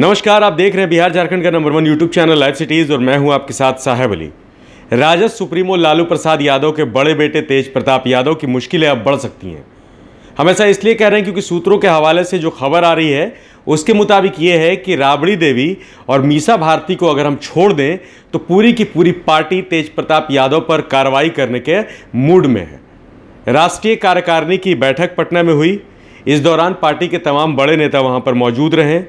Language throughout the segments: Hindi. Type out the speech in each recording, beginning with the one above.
नमस्कार आप देख रहे हैं बिहार झारखंड का number one YouTube channel live cities और मैं हूं आपके साथ साहेब अली राजद सुप्रीमो लालू प्रसाद यादव के बड़े बेटे तेज प्रताप यादव की मुश्किलें अब बढ़ सकती हैं हम ऐसा इसलिए कह रहे हैं क्योंकि सूत्रों के हवाले से जो खबर आ रही है उसके मुताबिक ये है कि राबड़ी देवी और मीसा भारती को अगर हम छोड़ दें तो पूरी की पूरी पार्टी तेज प्रताप यादव पर कार्रवाई करने के मूड में है राष्ट्रीय कार्यकारिणी की बैठक पटना में हुई इस दौरान पार्टी के तमाम बड़े नेता वहाँ पर मौजूद रहे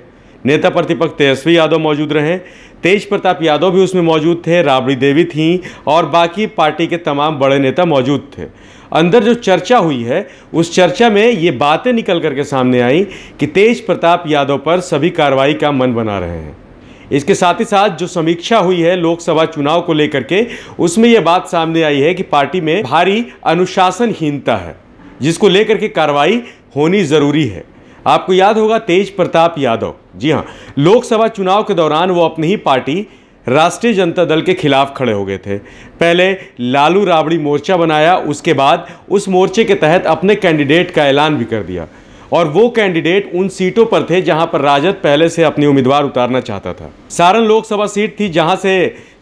नेता प्रतिपक्ष तेजस्वी यादव मौजूद रहे तेज प्रताप यादव भी उसमें मौजूद थे राबड़ी देवी थीं और बाकी पार्टी के तमाम बड़े नेता मौजूद थे अंदर जो चर्चा हुई है उस चर्चा में ये बातें निकल करके सामने आई कि तेज प्रताप यादव पर सभी कार्रवाई का मन बना रहे हैं इसके साथ ही साथ जो समीक्षा हुई है लोकसभा चुनाव को लेकर के उसमें यह बात सामने आई है कि पार्टी में भारी अनुशासनहीनता है जिसको लेकर के कार्रवाई होनी ज़रूरी है आपको याद होगा तेज प्रताप यादव जी हाँ लोकसभा चुनाव के दौरान वो अपनी ही पार्टी राष्ट्रीय जनता दल के खिलाफ खड़े हो गए थे पहले लालू राबड़ी मोर्चा बनाया उसके बाद उस मोर्चे के तहत अपने कैंडिडेट का ऐलान भी कर दिया और वो कैंडिडेट उन सीटों पर थे जहां पर राजद पहले से अपने उम्मीदवार उतारना चाहता था सारण लोकसभा सीट थी जहां से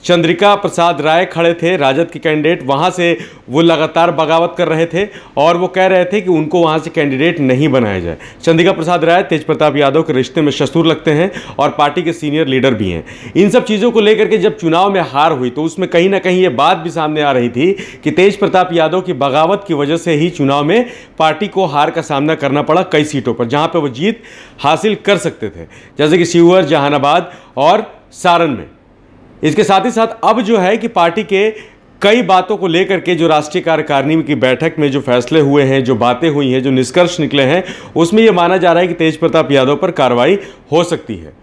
चंद्रिका प्रसाद राय खड़े थे राजद के कैंडिडेट वहाँ से वो लगातार बगावत कर रहे थे और वो कह रहे थे कि उनको वहाँ से कैंडिडेट नहीं बनाया जाए चंद्रिका प्रसाद राय तेज प्रताप यादव के रिश्ते में ससुर लगते हैं और पार्टी के सीनियर लीडर भी हैं इन सब चीज़ों को लेकर के जब चुनाव में हार हुई तो उसमें कहीं ना कहीं ये बात भी सामने आ रही थी कि तेज प्रताप यादव की बगावत की वजह से ही चुनाव में पार्टी को हार का सामना करना पड़ा कई सीटों पर जहाँ पर वो जीत हासिल कर सकते थे जैसे कि शिवहर जहानाबाद और सारण में इसके साथ ही साथ अब जो है कि पार्टी के कई बातों को लेकर के जो राष्ट्रीय कार्यकारिणी की बैठक में जो फैसले हुए हैं जो बातें हुई हैं जो निष्कर्ष निकले हैं उसमें यह माना जा रहा है कि तेज प्रताप यादव पर कार्रवाई हो सकती है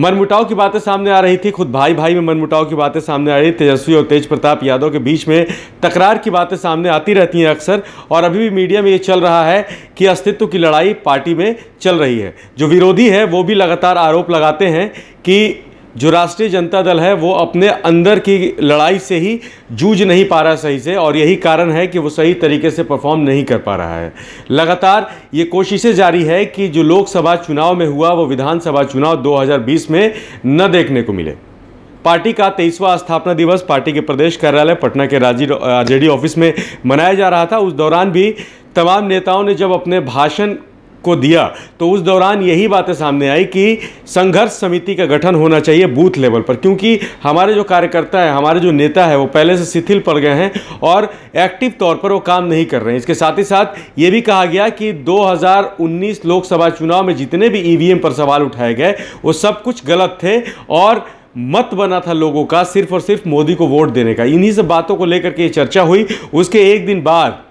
मनमुटाव की बातें सामने आ रही थी खुद भाई भाई में मनमुटाव की बातें सामने आ रही तेजस्वी और तेज प्रताप यादव के बीच में तकरार की बातें सामने आती रहती हैं अक्सर और अभी भी मीडिया में ये चल रहा है कि अस्तित्व की लड़ाई पार्टी में चल रही है जो विरोधी है वो भी लगातार आरोप लगाते हैं कि जो राष्ट्रीय जनता दल है वो अपने अंदर की लड़ाई से ही जूझ नहीं पा रहा सही से और यही कारण है कि वो सही तरीके से परफॉर्म नहीं कर पा रहा है लगातार ये कोशिशें जारी है कि जो लोकसभा चुनाव में हुआ वो विधानसभा चुनाव 2020 में न देखने को मिले पार्टी का तेईसवा स्थापना दिवस पार्टी के प्रदेश कार्यालय पटना के राजी आर ऑफिस में मनाया जा रहा था उस दौरान भी तमाम नेताओं ने जब अपने भाषण को दिया तो उस दौरान यही बातें सामने आई कि संघर्ष समिति का गठन होना चाहिए बूथ लेवल पर क्योंकि हमारे जो कार्यकर्ता है हमारे जो नेता है वो पहले से शिथिल पड़ गए हैं और एक्टिव तौर पर वो काम नहीं कर रहे हैं इसके साथ ही साथ ये भी कहा गया कि 2019 लोकसभा चुनाव में जितने भी ई e पर सवाल उठाए गए वो सब कुछ गलत थे और मत बना था लोगों का सिर्फ और सिर्फ मोदी को वोट देने का इन्हीं सब बातों को लेकर के ये चर्चा हुई उसके एक दिन बाद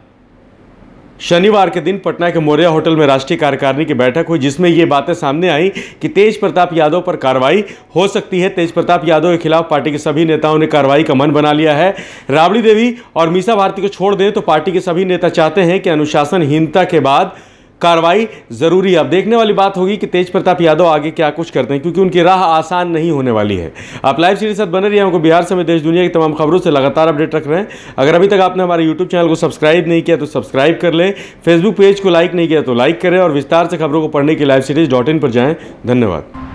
शनिवार के दिन पटना के मौर्या होटल में राष्ट्रीय कार्यकारिणी की बैठक हुई जिसमें ये बातें सामने आई कि तेज प्रताप यादव पर कार्रवाई हो सकती है तेज प्रताप यादव के खिलाफ पार्टी के सभी नेताओं ने कार्रवाई का मन बना लिया है राबड़ी देवी और मीसा भारती को छोड़ दें तो पार्टी के सभी नेता चाहते हैं कि अनुशासनहीनता के बाद कार्रवाई जरूरी है अब देखने वाली बात होगी कि तेज प्रताप यादव आगे क्या कुछ करते हैं क्योंकि उनकी राह आसान नहीं होने वाली है आप लाइव सीरीज साथ बने रहिए हमको बिहार समेत देश दुनिया की तमाम खबरों से लगातार अपडेट रख रहे हैं अगर अभी तक आपने हमारे यूट्यूब चैनल को सब्सक्राइब नहीं किया तो सब्सक्राइब कर लें फेसबुक पेज को लाइक नहीं किया तो लाइक करें और विस्तार से खबरों को पढ़ने के लिए लाइव सीरीज डॉट इन पर जाएँ धन्यवाद